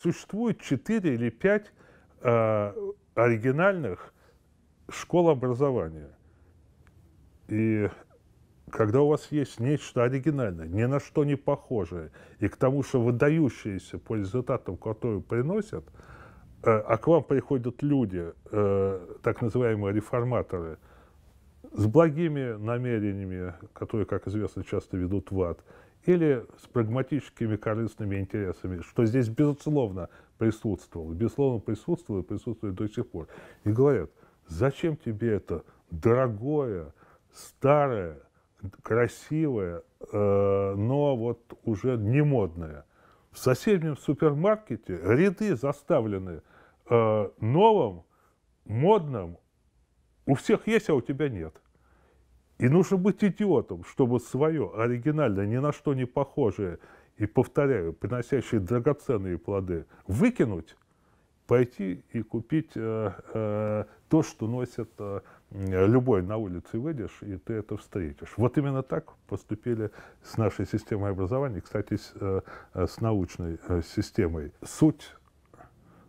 Существует четыре или пять э, оригинальных школ образования. И когда у вас есть нечто оригинальное, ни на что не похожее, и к тому же выдающееся по результатам, которые приносят, э, а к вам приходят люди, э, так называемые реформаторы, с благими намерениями, которые, как известно, часто ведут в ад, или с прагматическими корыстными интересами, что здесь безусловно присутствовало, безусловно присутствовало и присутствует до сих пор. И говорят, зачем тебе это дорогое, старое, красивое, э, но вот уже не модное. В соседнем супермаркете ряды заставлены э, новым, модным. У всех есть, а у тебя нет. И нужно быть идиотом, чтобы свое оригинальное, ни на что не похожее и, повторяю, приносящее драгоценные плоды, выкинуть, пойти и купить э, э, то, что носит э, любой на улице выйдешь, и ты это встретишь. Вот именно так поступили с нашей системой образования, кстати, с, э, э с научной э, системой. Суть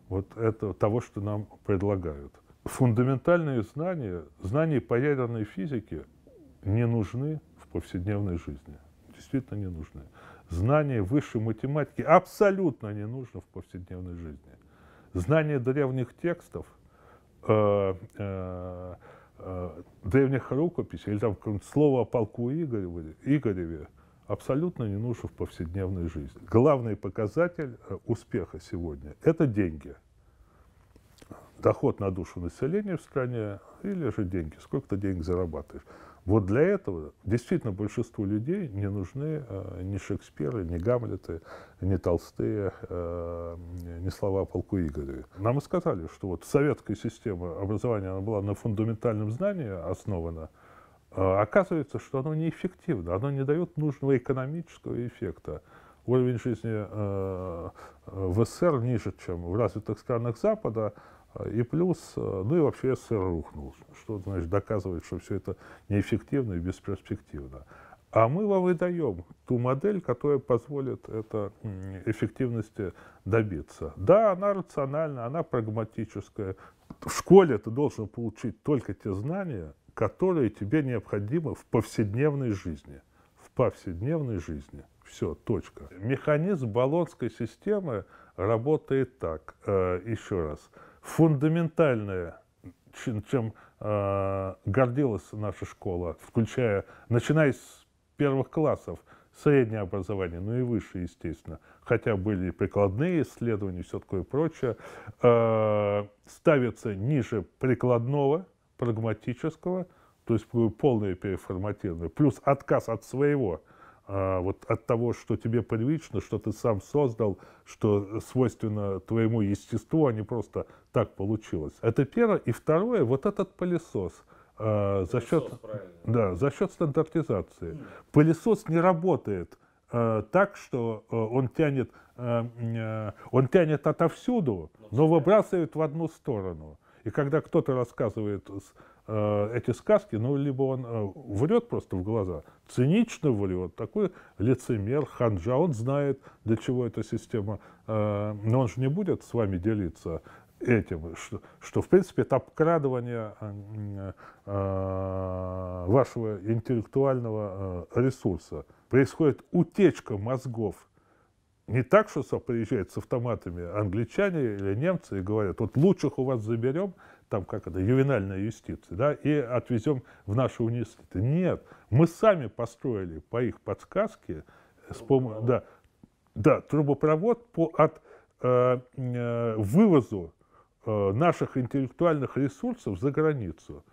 вот этого, того, что нам предлагают. Фундаментальные знания, знания по ядерной физике не нужны в повседневной жизни. Действительно не нужны. знания высшей математики абсолютно не нужно в повседневной жизни. знания древних текстов, э, э, э, древних рукописей, или там слово о полку Игореве, Игореве абсолютно не нужно в повседневной жизни. Главный показатель э, успеха сегодня – это деньги. Доход на душу населения в стране или же деньги, сколько ты денег зарабатываешь. Вот для этого действительно большинству людей не нужны э, ни Шекспиры, ни Гамлеты, ни Толстые, э, ни слова полку Игореве. Нам и сказали, что вот советская система образования она была на фундаментальном знании основана. Э, оказывается, что оно неэффективно, оно не дает нужного экономического эффекта. Уровень жизни э, э в СССР ниже, чем в развитых странах Запада. И плюс, э, ну и вообще СССР рухнул, что значит, доказывает, что все это неэффективно и бесперспективно. А мы вам и даем ту модель, которая позволит это эффективности добиться. Да, она рациональна, она прагматическая. В школе ты должен получить только те знания, которые тебе необходимы в повседневной жизни. В повседневной жизни. Все, точка. Механизм баллонской системы работает так. Э, Еще раз фундаментальное, чем, чем э, гордилась наша школа, включая, начиная с первых классов, среднее образование, ну и выше, естественно, хотя были прикладные исследования, и все такое прочее, э, ставится ниже прикладного, прагматического, то есть э, полное переформатирование, плюс отказ от своего – а, вот от того, что тебе привычно, что ты сам создал, что свойственно твоему естеству, а не просто так получилось. Это первое. И второе, вот этот пылесос. А, пылесос за счет, да, за счет стандартизации. Mm. Пылесос не работает а, так, что он тянет, он тянет отовсюду, ну, но выбрасывает в одну сторону. И когда кто-то рассказывает Э, эти сказки, ну, либо он э, врет просто в глаза, цинично врет, такой лицемер, ханжа, он знает, для чего эта система, э, но он же не будет с вами делиться этим, что, что в принципе, это обкрадывание вашего интеллектуального ресурса. Происходит утечка мозгов не так, что сюда приезжают с автоматами англичане или немцы и говорят, вот лучших у вас заберем, там как это, ювенальная юстиция, да, и отвезем в наши университеты. Нет, мы сами построили по их подсказке, с помощью, да, да, трубопровод по, от э, э, вывозу э, наших интеллектуальных ресурсов за границу.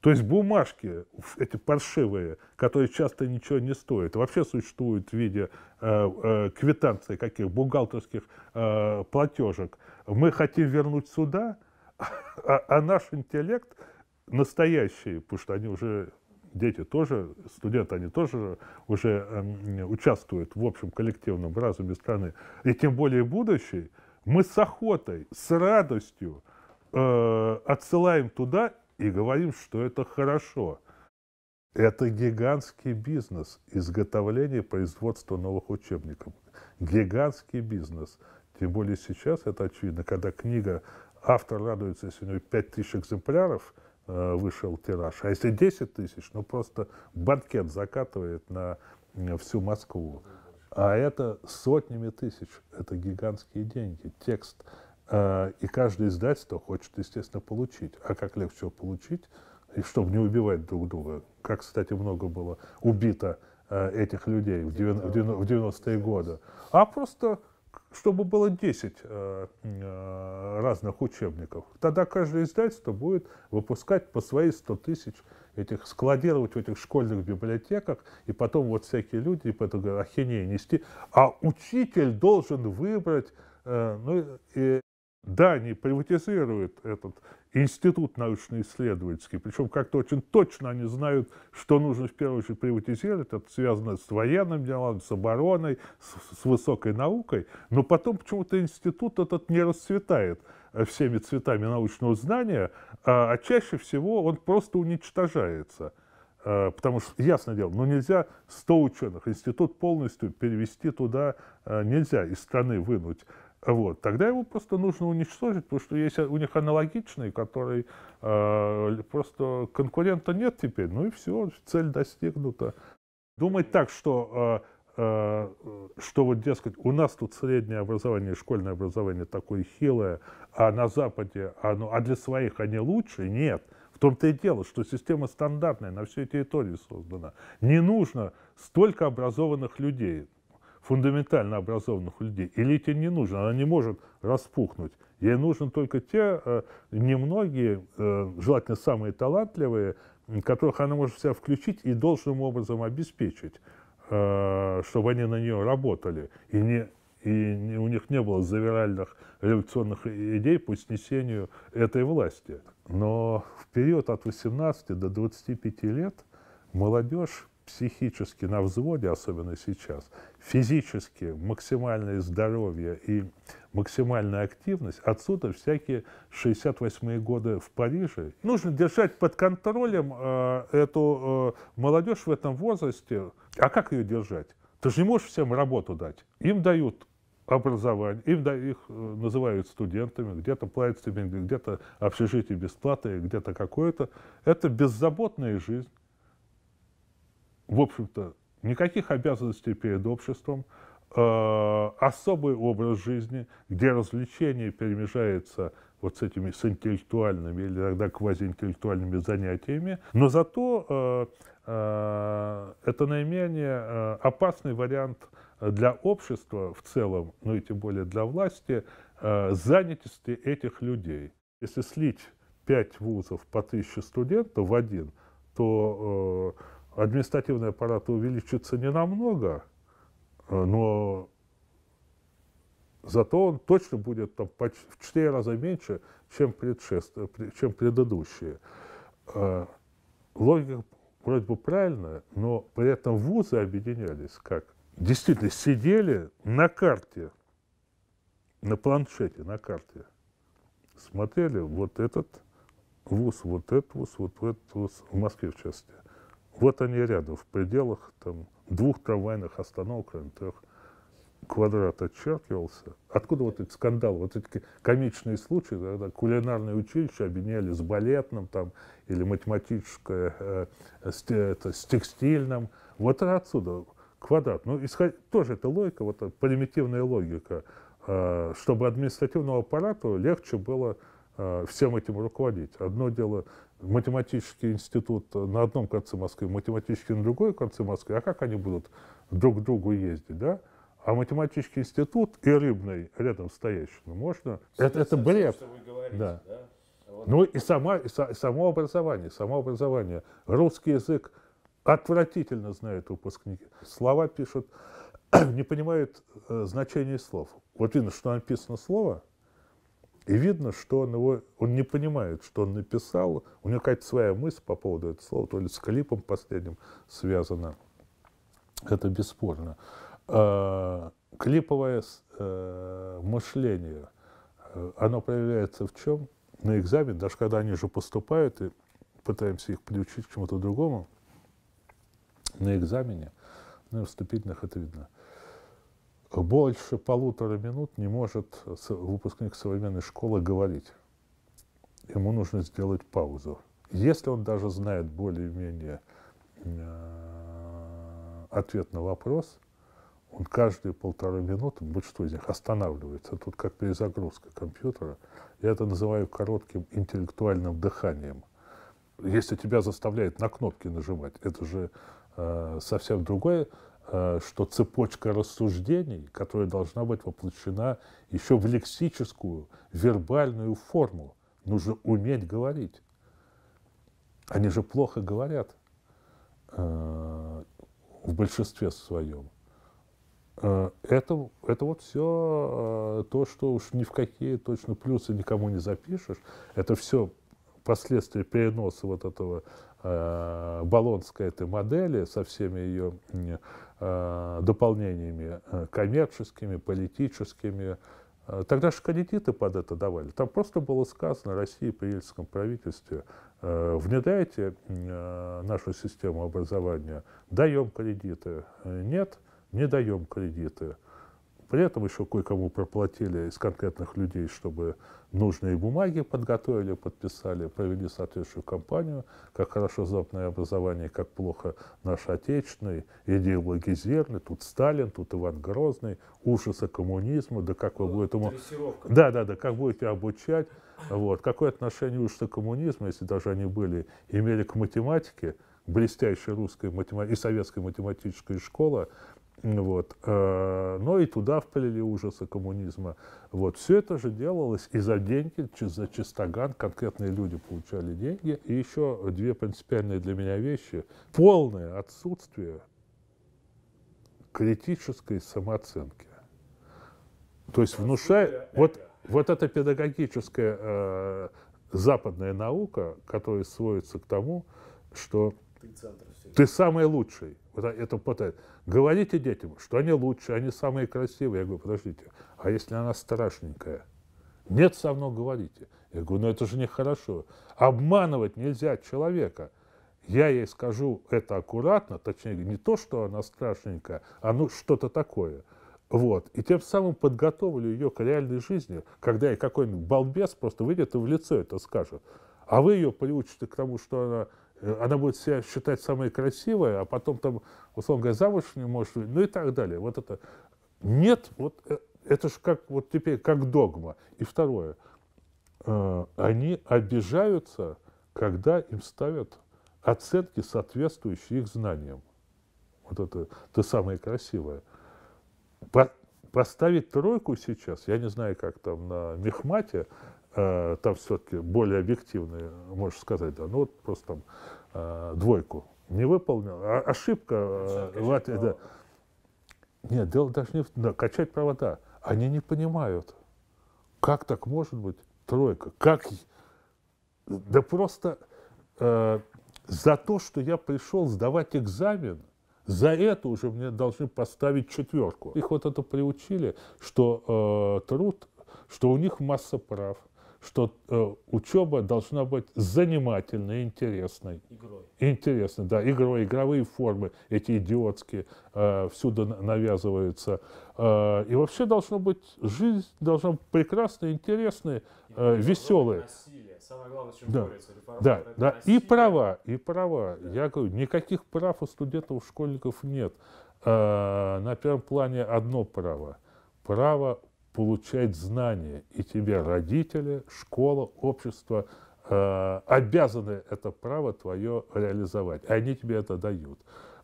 То есть бумажки, эти паршивые, которые часто ничего не стоят, вообще существуют в виде э, э, квитанций, каких бухгалтерских э, платежек. Мы хотим вернуть сюда, а, а наш интеллект настоящий, потому что они уже дети тоже, студенты, они тоже уже э, участвуют в общем коллективном разуме страны, и тем более будущий, мы с охотой, с радостью э, отсылаем туда и говорим, что это хорошо. Это гигантский бизнес изготовления, и производство новых учебников. Гигантский бизнес. Тем более сейчас это очевидно, когда книга, автор радуется, если у него тысяч экземпляров э, вышел тираж, а если 10 тысяч, ну просто банкет закатывает на всю Москву. А это сотнями тысяч, это гигантские деньги. Текст а, и каждое издательство хочет, естественно, получить. А как легче всего получить, и чтобы не убивать друг друга, как, кстати, много было убито а, этих людей в 90-е годы, а просто чтобы было 10 а, разных учебников. Тогда каждое издательство будет выпускать по свои 100 тысяч этих, складировать в этих школьных библиотеках, и потом вот всякие люди по потом ахинею нести. А учитель должен выбрать, ну, и, да, они приватизируют этот институт научно-исследовательский, причем как-то очень точно они знают, что нужно в первую очередь приватизировать, это связано с военным делом, с обороной, с, с высокой наукой, но потом почему-то институт этот не расцветает э, всеми цветами научного знания, а, а чаще всего он просто уничтожается. Э, потому что, ясно дело, ну нельзя 100 ученых, институт полностью перевести туда э, нельзя, из страны вынуть. Вот. Тогда его просто нужно уничтожить, потому что есть у них аналогичный, который э, просто конкурента нет теперь. Ну и все, цель достигнута. Думать так, что, э, э, что вот, дескать, у нас тут среднее образование, школьное образование такое хилое, а на Западе, оно, а для своих они лучше, нет. В том-то и дело, что система стандартная, на всей территории создана. Не нужно столько образованных людей фундаментально образованных людей. Элите не нужно, она не может распухнуть. Ей нужны только те э, немногие, э, желательно самые талантливые, которых она может в себя включить и должным образом обеспечить, э, чтобы они на нее работали и не и у них не было завиральных революционных идей по снесению этой власти. Но в период от 18 до 25 лет молодежь психически на взводе, особенно сейчас, физически максимальное здоровье и максимальная активность, отсюда всякие 68-е годы в Париже. Нужно держать под контролем э, эту э, молодежь в этом возрасте. А как ее держать? Ты же не можешь всем работу дать. Им дают образование, им да, их э, называют студентами, где-то платят стипендии, где-то общежитие бесплатное, где-то какое-то. Это беззаботная жизнь в общем-то, никаких обязанностей перед обществом, э, особый образ жизни, где развлечение перемежается вот с этими с интеллектуальными или иногда квазиинтеллектуальными занятиями, но зато э, э, это наименее э, опасный вариант для общества в целом, ну и тем более для власти, э, занятости этих людей. Если слить пять вузов по тысяче студентов в один, то э, административный аппарат увеличится не намного, э, но зато он точно будет там, в 4 раза меньше, чем, чем предыдущие. Э, логика вроде бы правильная, но при этом вузы объединялись как? Действительно, сидели на карте, на планшете, на карте. Смотрели вот этот вуз, вот этот вуз, вот этот вуз, в Москве в частности. Вот они рядом, в пределах там, двух трамвайных остановок трех квадрат отчеркивался. Откуда вот этот скандал, вот эти комичные случаи, когда кулинарное училище объединяли с балетным там, или математическое э, с, это, с текстильным. Вот отсюда квадрат. Ну, исход... тоже это логика, вот примитивная логика, э, чтобы административному аппарату легче было э, всем этим руководить. Одно дело математический институт на одном конце Москвы, математический на другой конце Москвы, а как они будут друг к другу ездить, да? А математический институт и рыбный рядом стоящий, ну можно? Что это, это бред. Что вы говорите, да. да? Вот. Ну и, сама, и, и само образование, само образование. Русский язык отвратительно знают выпускники. Слова пишут, не понимают э, значение слов. Вот видно, что написано слово – и видно, что он его, он не понимает, что он написал. У него какая-то своя мысль по поводу этого слова, то ли с клипом последним связано. Это бесспорно. Э, клиповое э, мышление, э, оно проявляется в чем? На экзамен, даже когда они же поступают и пытаемся их приучить к чему-то другому, на экзамене, на вступительных это видно – больше полутора минут не может выпускник современной школы говорить. Ему нужно сделать паузу. Если он даже знает более-менее э, ответ на вопрос, он каждые полторы минуты, будь что из них останавливается. Тут как перезагрузка компьютера. Я это называю коротким интеллектуальным дыханием. Если тебя заставляет на кнопки нажимать, это же э, совсем другое Э, что цепочка рассуждений, которая должна быть воплощена еще в лексическую, вербальную форму, нужно уметь говорить. Они же плохо говорят э, в большинстве своем. Э, это, это вот все то, что уж ни в какие точно плюсы никому не запишешь. Это все последствия переноса вот этого э, баллонской этой модели со всеми ее Э, дополнениями э, коммерческими, политическими. Э, тогда же кредиты под это давали. Там просто было сказано России при Ельцинском правительстве, внедряйте нашу систему образования, даем кредиты. Нет, не даем кредиты. При этом еще кое-кому проплатили из конкретных людей, чтобы нужные бумаги подготовили, подписали, провели соответствующую кампанию, как хорошо западное образование, как плохо наш отечественный, идея благизерный, тут Сталин, тут Иван Грозный, ужасы коммунизма, да как вы вот, будете... Да, да, да, как будете обучать, вот, какое отношение ужасы коммунизма, если даже они были, имели к математике, блестящая русская математика и советская математическая школа, вот. Э, но и туда вплели ужасы коммунизма. Вот. Все это же делалось и за деньги, за чистоган. Конкретные люди получали деньги. И еще две принципиальные для меня вещи. Полное отсутствие критической самооценки. То есть внушает. Вот, вот эта педагогическая э, западная наука, которая сводится к тому, что ты, ты самый лучший. А, вот это пытает. Говорите детям, что они лучше, они самые красивые. Я говорю, подождите, а если она страшненькая? Нет, со мной говорите. Я говорю, ну это же нехорошо. Обманывать нельзя человека. Я ей скажу это аккуратно, точнее, не то, что она страшненькая, а ну что-то такое. Вот. И тем самым подготовлю ее к реальной жизни, когда ей какой-нибудь балбес просто выйдет и в лицо это скажет. А вы ее приучите к тому, что она Э, она будет себя считать самой красивой, а потом там, условно говоря, замуж не может, ну и так далее. Вот это. Нет, вот э, это же как, вот теперь как догма. И второе, э, они обижаются, когда им ставят оценки, соответствующие их знаниям. Вот это ты самая красивая. По, поставить тройку сейчас, я не знаю, как там на Мехмате, Э, там все-таки более объективные, можешь сказать, да, ну вот просто там э, двойку не выполнил, а, ошибка э, в да. Нет, дело даже не в... Да, качать провода, Они не понимают, как так может быть тройка, как... Да просто э, за то, что я пришел сдавать экзамен, за это уже мне должны поставить четверку. Их вот это приучили, что э, труд, что у них масса прав, что э, учеба должна быть занимательной, интересной. Игрой. Интересной, да, игрой, игровые формы эти идиотские э, всюду навязываются. Э, и вообще должно быть, жизнь должна быть прекрасная, интересная, э, веселая. Самое главное, чем да. борется. Да, да. И права, и права. Да. Я говорю, никаких прав у студентов, у школьников нет. Э, на первом плане одно право. Право получать знания. И тебе родители, школа, общество э, обязаны это право твое реализовать. И они тебе это дают.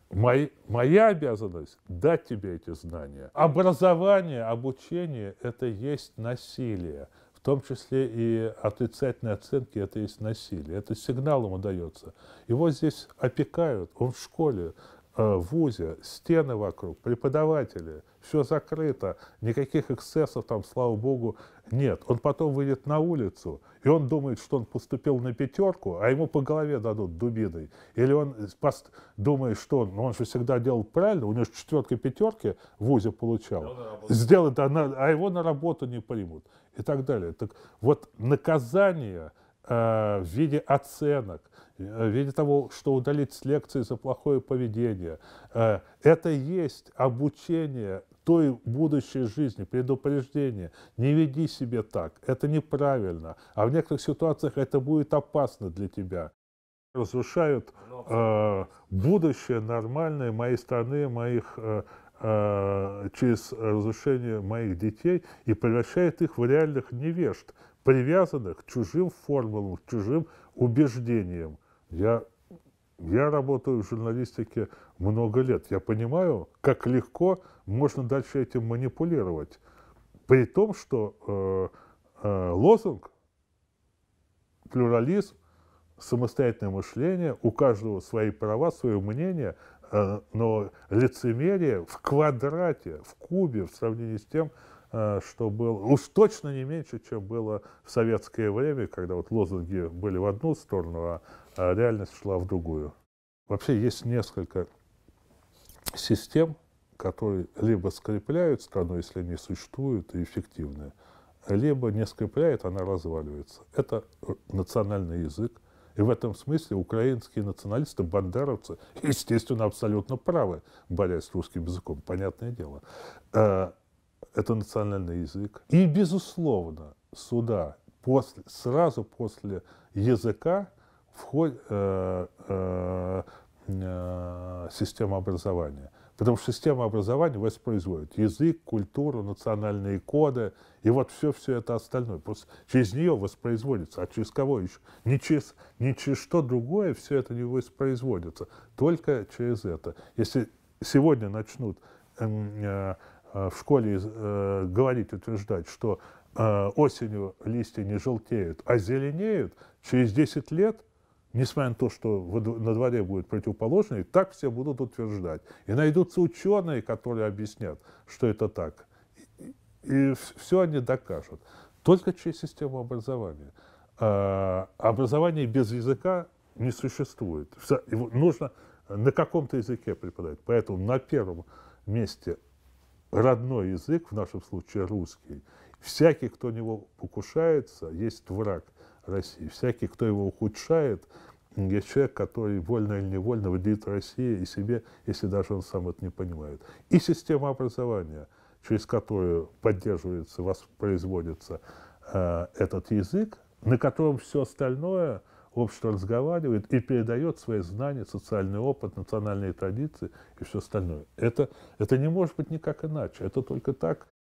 Мои, моя обязанность – дать тебе эти знания. Образование, обучение – это есть насилие. В том числе и отрицательные оценки – это есть насилие. Это сигнал ему дается Его здесь опекают, он в школе, Э, ВУЗе, стены вокруг, преподаватели, все закрыто, никаких эксцессов там, слава богу, нет. Он потом выйдет на улицу, и он думает, что он поступил на пятерку, а ему по голове дадут дубиной. Или он думает, что он, ну, он же всегда делал правильно, у него же четверки пятерки в ВУЗе получал. Сделает, а, на, а его на работу не примут и так далее. Так вот наказание – Э, в виде оценок, э, в виде того, что удалить с лекции за плохое поведение. Э, это есть обучение той будущей жизни, предупреждение. Не веди себя так, это неправильно. А в некоторых ситуациях это будет опасно для тебя. Разрушают э, будущее нормальное моей страны, моих э, через разрушение моих детей и превращает их в реальных невежд, привязаны к чужим формулам, к чужим убеждениям. Я, я работаю в журналистике много лет. Я понимаю, как легко можно дальше этим манипулировать. При том, что э, э, лозунг, плюрализм, самостоятельное мышление, у каждого свои права, свое мнение, э, но лицемерие в квадрате, в кубе в сравнении с тем, Э, что было, уж точно не меньше, чем было в советское время, когда вот лозунги были в одну сторону, а, а реальность шла в другую. Вообще есть несколько систем, которые либо скрепляют страну, если они существуют и эффективны, либо не скрепляет, она разваливается. Это национальный язык. И в этом смысле украинские националисты, бандеровцы, естественно, абсолютно правы, борясь с русским языком, понятное дело. Э, это национальный язык. И, безусловно, сюда после, сразу после языка входит э, э, э, система образования. Потому что система образования воспроизводит язык, культуру, национальные коды и вот все-все это остальное. Просто через нее воспроизводится. А через кого еще? Ни через, не через что другое все это не воспроизводится. Только через это. Если сегодня начнут эм, э, э, Э, в школе э, говорить, утверждать, что э, осенью листья не желтеют, а зеленеют, через 10 лет, несмотря на то, что на дворе будет противоположный, так все будут утверждать. И найдутся ученые, которые объяснят, что это так. И все они докажут. Только через систему образования. Образование без языка не существует. Его нужно на каком-то языке преподавать. Поэтому на первом месте родной язык, в нашем случае русский, всякий, кто него покушается, есть враг России. Всякий, кто его ухудшает, есть человек, который вольно или невольно вредит России и себе, если даже он сам это не понимает. И система образования, через которую поддерживается, воспроизводится э, этот язык, на котором все остальное – общество разговаривает и передает свои знания, социальный опыт, национальные традиции и все остальное. Это, это не может быть никак иначе. Это только так